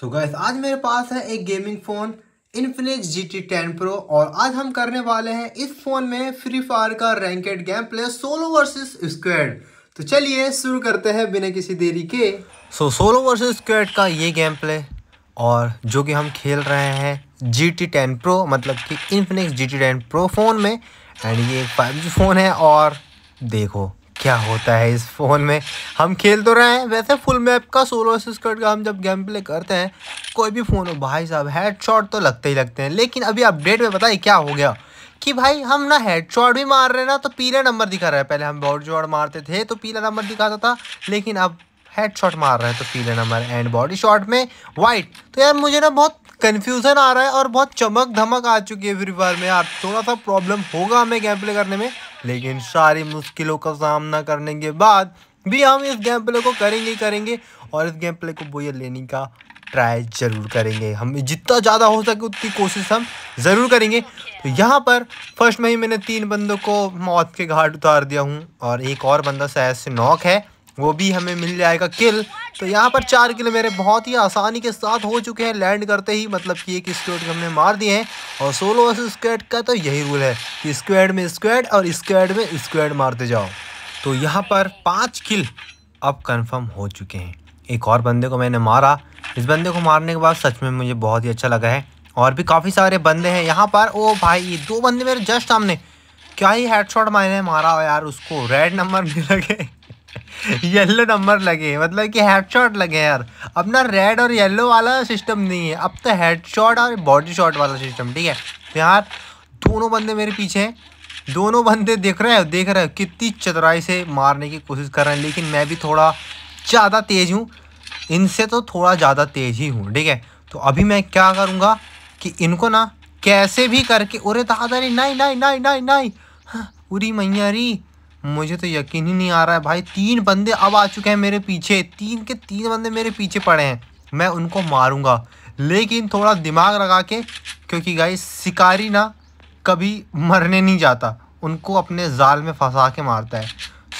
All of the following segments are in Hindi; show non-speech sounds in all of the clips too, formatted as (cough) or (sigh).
सो so गैस आज मेरे पास है एक gaming phone Infinix G T ten pro और आज हम करने वाले हैं इस फ़ोन में फ्री फायर का ranked game play solo versus squad तो चलिए शुरू करते हैं बिना किसी देरी के सो सोलो वर्सेस स्क्वेड का ये गेम प्ले और जो कि हम खेल रहे हैं जी टी टेन प्रो मतलब कि Infinix G T ten pro phone में एंड ये फाइव जी फ़ोन है और देखो क्या होता है इस फ़ोन में हम खेल तो रहे हैं वैसे फुल मैप का सोलो असिस्ट का हम जब गेम प्ले करते हैं कोई भी फ़ोन हो भाई साहब हेडशॉट तो लगते ही लगते हैं लेकिन अभी अपडेट में पता है क्या हो गया कि भाई हम ना हेडशॉट भी मार रहे हैं ना तो पीला नंबर दिखा रहा है पहले हम बॉड शॉट मारते थे तो पीला नंबर दिखाता था लेकिन अब हेड शॉट मार रहे हैं तो पीले नंबर एंड बॉडी शॉट में वाइट तो यार मुझे ना बहुत कन्फ्यूज़न आ रहा है और बहुत चमक धमक आ चुकी है फिर बार में यार थोड़ा सा प्रॉब्लम होगा हमें गेम प्ले करने में लेकिन सारी मुश्किलों का सामना करने के बाद भी हम इस गेम प्ले को करेंगे करेंगे और इस गेम प्ले को बोया लेने का ट्राई ज़रूर करेंगे हम जितना ज़्यादा हो सके उतनी कोशिश हम ज़रूर करेंगे तो यहाँ पर फर्स्ट में ही मैंने तीन बंदों को मौत के घाट उतार दिया हूँ और एक और बंदा शायद से नॉक है वो भी हमें मिल जाएगा किल तो यहाँ पर चार किल मेरे बहुत ही आसानी के साथ हो चुके हैं लैंड करते ही मतलब कि एक स्क्वेड हमने मार दिए हैं और सोलो वर्ष स्क्वेड का तो यही रूल है कि स्क्वेड में स्क्वेड और स्क्वेड में स्क्वेड मारते जाओ तो यहाँ पर पाँच किल अब कंफर्म हो चुके हैं एक और बंदे को मैंने मारा इस बंदे को मारने के बाद सच में मुझे बहुत ही अच्छा लगा है और भी काफ़ी सारे बंदे हैं यहाँ पर ओ भाई ये दो बंदे मेरे जस्ट सामने क्या ही हेडशॉट मैंने मारा यार उसको रेड नंबर मिल गए येलो नंबर लगे मतलब कि हेडशॉट लगे यार अपना रेड और येलो वाला सिस्टम नहीं है अब तो हेडशॉट और बॉडी शॉट वाला सिस्टम ठीक है तो यार दोनों बंदे मेरे पीछे दोनों बंदे देख रहे हो देख रहे हो कितनी चतुराई से मारने की कोशिश कर रहे हैं लेकिन मैं भी थोड़ा ज़्यादा तेज़ हूँ इनसे तो थोड़ा ज़्यादा तेज़ ही हूँ ठीक है तो अभी मैं क्या करूँगा कि इनको ना कैसे भी करके उरे दादा नहीं नहीं नहीं नहीं नहीं उरी हाँ, मैया री मुझे तो यकीन ही नहीं आ रहा है भाई तीन बंदे अब आ चुके हैं मेरे पीछे तीन के तीन बंदे मेरे पीछे पड़े हैं मैं उनको मारूंगा लेकिन थोड़ा दिमाग लगा के क्योंकि गाई शिकारी ना कभी मरने नहीं जाता उनको अपने जाल में फंसा के मारता है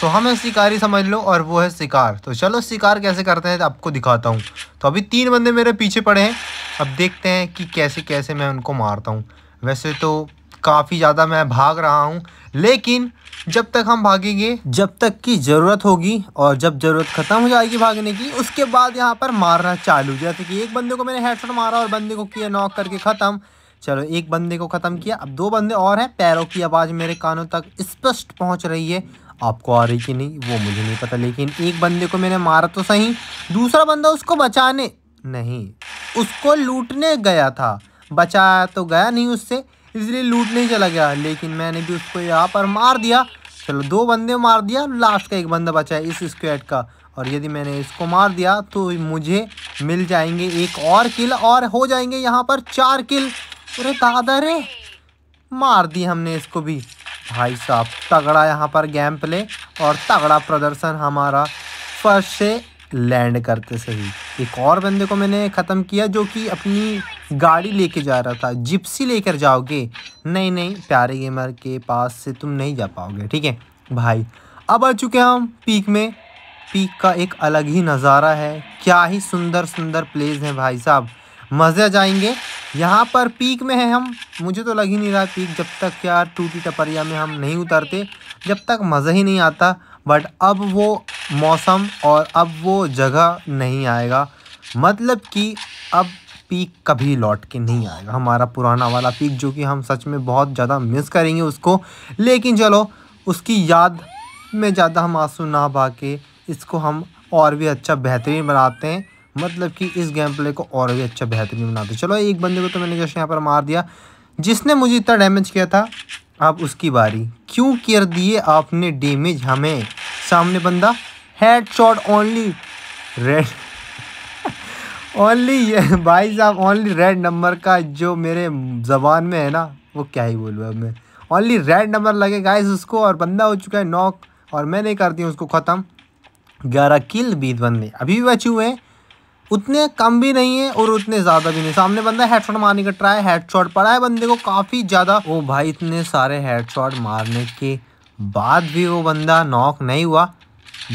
तो हमें शिकारी समझ लो और वो है शिकार तो चलो शिकार कैसे करते हैं तो आपको दिखाता हूँ तो अभी तीन बंदे मेरे पीछे पड़े हैं अब देखते हैं कि कैसे कैसे मैं उनको मारता हूँ वैसे तो काफ़ी ज़्यादा मैं भाग रहा हूँ लेकिन जब तक हम भागेंगे जब तक की ज़रूरत होगी और जब ज़रूरत ख़त्म हो जाएगी भागने की उसके बाद यहाँ पर मारना चालू जैसे कि एक बंदे को मैंने हेडसेट मारा और बंदे को किया नॉक करके ख़त्म चलो एक बंदे को ख़त्म किया अब दो बंदे और हैं पैरों की आवाज़ मेरे कानों तक स्पष्ट पहुँच रही है आपको आ रही कि नहीं वो मुझे नहीं पता लेकिन एक बंदे को मैंने मारा तो सही दूसरा बंदा उसको बचाने नहीं उसको लूटने गया था बचाया तो गया नहीं उससे इसलिए लूट नहीं चला गया लेकिन मैंने भी उसको यहाँ पर मार दिया चलो दो बंदे मार दिया लास्ट का एक बंदा बचा है इस स्क्वेड का और यदि मैंने इसको मार दिया तो मुझे मिल जाएंगे एक और किल और हो जाएंगे यहाँ पर चार किल अरे दादा रे मार दी हमने इसको भी भाई साहब तगड़ा यहाँ पर गैम प्ले और तगड़ा प्रदर्शन हमारा फर्स्ट से लैंड करते सही एक और बंदे को मैंने ख़त्म किया जो कि अपनी गाड़ी लेके जा रहा था जिप्सी लेकर जाओगे नहीं नहीं प्यारे गेमर के पास से तुम नहीं जा पाओगे ठीक है भाई अब आ चुके हैं हम पीक में पीक का एक अलग ही नज़ारा है क्या ही सुंदर सुंदर प्लेस हैं भाई साहब मज़े जाएंगे यहाँ पर पीक में है हम मुझे तो लग ही नहीं रहा पीक जब तक यार टूटी टपरिया में हम नहीं उतरते जब तक मज़ा ही नहीं आता बट अब वो मौसम और अब वो जगह नहीं आएगा मतलब कि अब पीक कभी लौट के नहीं आएगा हमारा पुराना वाला पीक जो कि हम सच में बहुत ज़्यादा मिस करेंगे उसको लेकिन चलो उसकी याद में ज़्यादा हम आंसू ना बहा के इसको हम और भी अच्छा बेहतरीन बनाते हैं मतलब कि इस गेम प्ले को और भी अच्छा बेहतरीन बनाते चलो एक बंदे को तो मैंने जैसे यहाँ पर मार दिया जिसने मुझे इतना डैमेज किया था अब उसकी बारी क्यों कर दिए आपने डैमेज हमें सामने बंदा head shot only red only भाई साहब ओनली रेड नंबर का जो मेरे जबान में है ना वो क्या ही बोलूँ अब मैं ओनली रेड नंबर लगे गाइस उसको और बंदा हो चुका है नॉक और मैं नहीं करती हूँ उसको ख़त्म ग्यारह किल बीत बंदे अभी भी बचे हुए हैं उतने कम भी नहीं है और उतने ज़्यादा भी नहीं सामने बंदा हेडशॉट मारने का ट्राई हेडशॉट पड़ा है बंदे को काफ़ी ज़्यादा वो भाई इतने सारे हेडशॉट मारने के बाद भी वो बंदा नॉक नहीं हुआ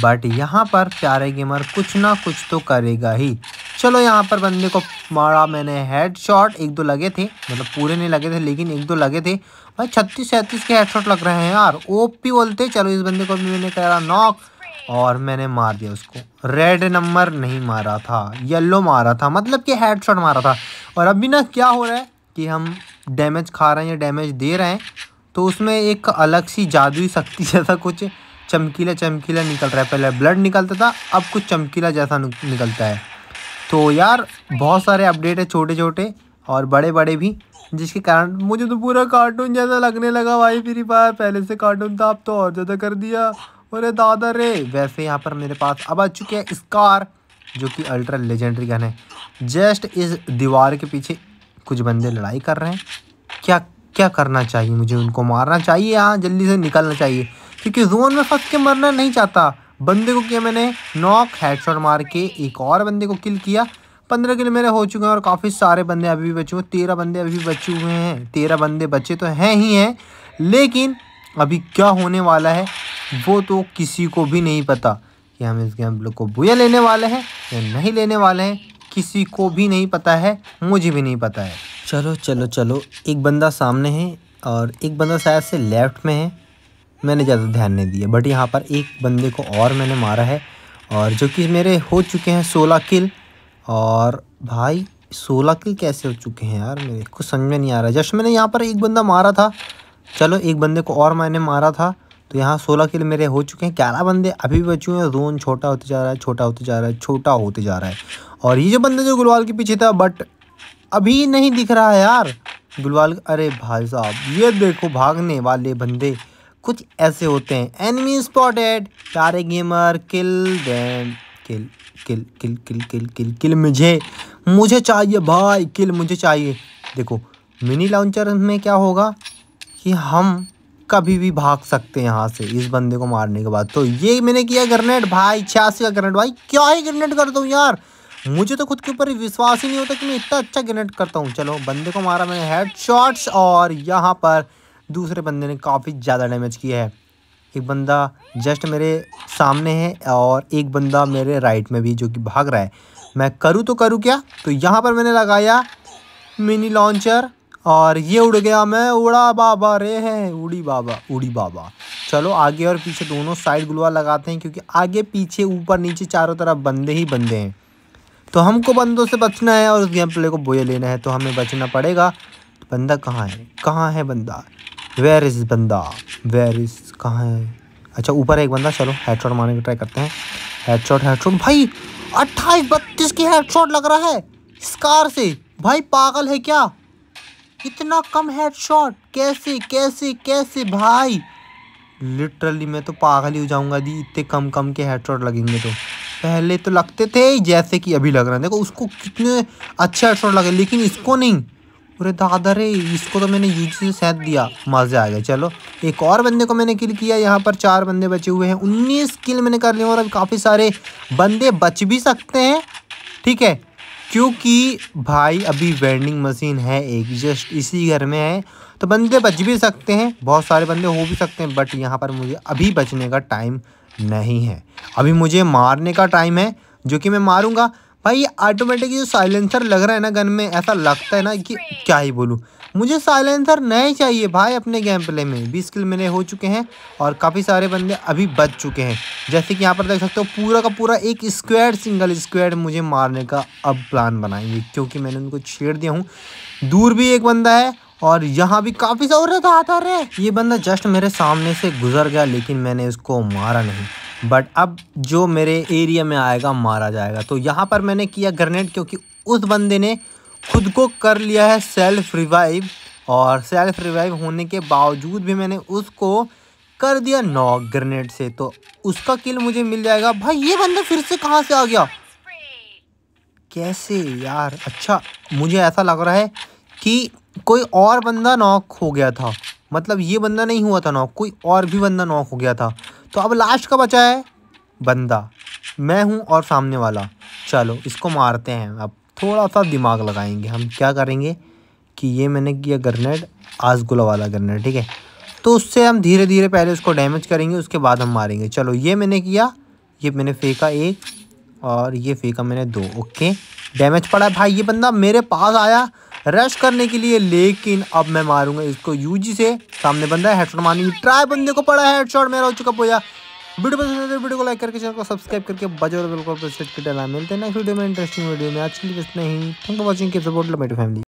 बट यहाँ पर प्यारे गेमर कुछ ना कुछ तो करेगा ही चलो यहाँ पर बंदे को मारा मैंने हेड शॉट एक दो लगे थे मतलब पूरे नहीं लगे थे लेकिन एक दो लगे थे भाई छत्तीस सैंतीस के हेड शॉट लग रहे हैं यार ओपी बोलते चलो इस बंदे को भी मैंने करा नॉक और मैंने मार दिया उसको रेड नंबर नहीं मारा था येलो मारा था मतलब कि हेड शॉट मारा था और अभी ना क्या हो रहा है कि हम डैमेज खा रहे हैं या डैमेज दे रहे हैं तो उसमें एक अलग सी जादुई शक्ति (laughs) जैसा कुछ चमकीला चमकीला निकल रहा है पहले ब्लड निकलता था अब कुछ चमकीला जैसा निकलता है तो यार बहुत सारे अपडेट है छोटे छोटे और बड़े बड़े भी जिसके कारण मुझे तो पूरा कार्टून जैसा लगने लगा भाई फिर पाया पहले से कार्टून था अब तो और ज़्यादा कर दिया अरे दादा रे वैसे यहाँ पर मेरे पास अब आ चुके हैं स्कार जो कि अल्ट्रा लेजेंडरी गन है जस्ट इस दीवार के पीछे कुछ बंदे लड़ाई कर रहे हैं क्या क्या करना चाहिए मुझे उनको मारना चाहिए यहाँ जल्दी से निकलना चाहिए क्योंकि जोन में फंस के मरना नहीं चाहता बंदे को किया मैंने नॉक हेडशॉट मार के एक और बंदे को किल किया पंद्रह किल मेरे हो चुके हैं और काफ़ी सारे बंदे अभी भी बचे हुए तेरह बंदे अभी भी बचे हुए हैं तेरह बंदे बचे तो हैं ही हैं लेकिन अभी क्या होने वाला है वो तो किसी को भी नहीं पता कि हम इस गेम को बुया लेने वाले हैं या नहीं लेने वाले हैं किसी को भी नहीं पता है मुझे भी नहीं पता है चलो चलो चलो एक बंदा सामने है और एक बंदा शायद से लेफ्ट में है मैंने ज़्यादा ध्यान नहीं दिया बट यहाँ पर एक बंदे को और मैंने मारा है और जो कि मेरे हो चुके हैं सोलह किल और भाई सोलह किल कैसे हो चुके हैं यार मेरे को समझ में नहीं आ रहा जस्ट मैंने यहाँ पर एक बंदा मारा था चलो एक बंदे को और मैंने मारा था तो यहाँ सोलह किल मेरे हो चुके हैं ग्यारह बंदे अभी भी बचे हुए हैं रोन छोटा होते जा रहा है छोटा होते जा रहा है छोटा होते जा रहा है और ये जो बंदा जो गुलवाल के पीछे था बट अभी नहीं दिख रहा है यार गुलवाल अरे भाई साहब ये देखो भागने वाले बंदे कुछ ऐसे होते हैं एनिमी स्पॉटेड तारे gamer kill then kill kill kill kill kill kill kill मुझे मुझे चाहिए भाई किल मुझे चाहिए देखो मिनी लॉन्चर में क्या होगा कि हम कभी भी भाग सकते हैं यहाँ से इस बंदे को मारने के बाद तो ये मैंने किया ग्रेनेड भाई छियासी का ग्रेनेड भाई क्या ही ग्रेनेड कर दूँ यार मुझे तो खुद के ऊपर विश्वास ही नहीं होता कि मैं इतना अच्छा ग्रेनेड करता हूँ चलो बंदे को मारा मैंने हेड और यहाँ पर दूसरे बंदे ने काफ़ी ज़्यादा डैमेज किया है एक बंदा जस्ट मेरे सामने है और एक बंदा मेरे राइट में भी जो कि भाग रहा है मैं करूँ तो करूँ क्या तो यहाँ पर मैंने लगाया मिनी लॉन्चर और ये उड़ गया मैं उड़ा बाबा रे है उड़ी बाबा उड़ी बाबा चलो आगे और पीछे दोनों साइड गुलवा लगाते हैं क्योंकि आगे पीछे ऊपर नीचे चारों तरफ बंदे ही बंदे हैं तो हमको बंदों से बचना है और उस गेम प्ले को बोए लेना है तो हमें बचना पड़ेगा बंदा कहाँ है कहाँ है बंदा वेर इज़ बंदा वेर इज़ कहाँ है अच्छा ऊपर एक बंदा चलो हेडशॉट मारने की ट्राई करते हैं हेडशॉट हेडशॉट भाई अट्ठाईस बत्तीस की हेडशॉट लग रहा है स्कार से भाई पागल है क्या इतना कम हेडशॉट कैसे कैसे कैसे भाई लिटरली मैं तो पागल ही हो जाऊंगा जी इतने कम कम के हेडशॉट लगेंगे तो पहले तो लगते थे जैसे कि अभी लग रहा हैं देखो उसको कितने अच्छे हेडशॉट लगे लेकिन इसको नहीं अरे तो दादा रे इसको तो मैंने यूजी से सैद दिया मज़ा आ गया चलो एक और बंदे को मैंने किल किया यहाँ पर चार बंदे बचे हुए हैं उन्नीस किल मैंने कर लिया और अब काफ़ी सारे बंदे बच भी सकते हैं ठीक है क्योंकि भाई अभी वेंडिंग मशीन है एक जस्ट इसी घर में है तो बंदे बच भी सकते हैं बहुत सारे बंदे हो भी सकते हैं बट यहाँ पर मुझे अभी बचने का टाइम नहीं है अभी मुझे मारने का टाइम है जो कि मैं मारूँगा भाई ये ऑटोमेटिक जो साइलेंसर लग रहा है ना गन में ऐसा लगता है ना कि क्या ही बोलूँ मुझे साइलेंसर नए चाहिए भाई अपने गेम प्ले में बीस किल मेरे हो चुके हैं और काफ़ी सारे बंदे अभी बच चुके हैं जैसे कि यहाँ पर देख सकते हो पूरा का पूरा एक स्क्वेड सिंगल स्क्वेड मुझे मारने का अब प्लान बनाएंगे क्योंकि मैंने उनको छेड़ दिया हूँ दूर भी एक बंदा है और यहाँ भी काफ़ी सा और आता रहे ये बंदा जस्ट मेरे सामने से गुजर गया लेकिन मैंने उसको मारा नहीं बट अब जो मेरे एरिया में आएगा मारा जाएगा तो यहाँ पर मैंने किया ग्रेनेड क्योंकि उस बंदे ने खुद को कर लिया है सेल्फ रिवाइव और सेल्फ रिवाइव होने के बावजूद भी मैंने उसको कर दिया नॉक ग्रेनेड से तो उसका किल मुझे मिल जाएगा भाई ये बंदा फिर से कहाँ से आ गया कैसे यार अच्छा मुझे ऐसा लग रहा है कि कोई और बंदा नॉक हो गया था मतलब ये बंदा नहीं हुआ था नॉक कोई और भी बंदा नॉक हो गया था तो अब लास्ट का बचा है बंदा मैं हूँ और सामने वाला चलो इसको मारते हैं अब थोड़ा सा दिमाग लगाएंगे हम क्या करेंगे कि ये मैंने किया ग्रनेड आजगुला वाला ग्रनेड ठीक है तो उससे हम धीरे धीरे पहले उसको डैमेज करेंगे उसके बाद हम मारेंगे चलो ये मैंने किया ये मैंने फेंका एक और ये फेंका मैंने दो ओके डैमेज पड़ा है भाई ये बंदा मेरे पास आया रश करने के लिए लेकिन अब मैं मारूंगा इसको यूजी से सामने बंदा है हेडशॉट मारने की ट्राई बंदे को पड़ा है हेडशॉट मेरा हो चुका पोया वीडियो पसंद आते वीडियो को लाइक करके चैनल को सब्सक्राइब करके बजे बिल्कुल मिलते हैं नेक्स्ट वीडियो में इंटरेस्टिंग वीडियो में आज के लिए इतना ही थैंक फॉर वॉचिंग के सपोर्ट लो मेरी फैमिली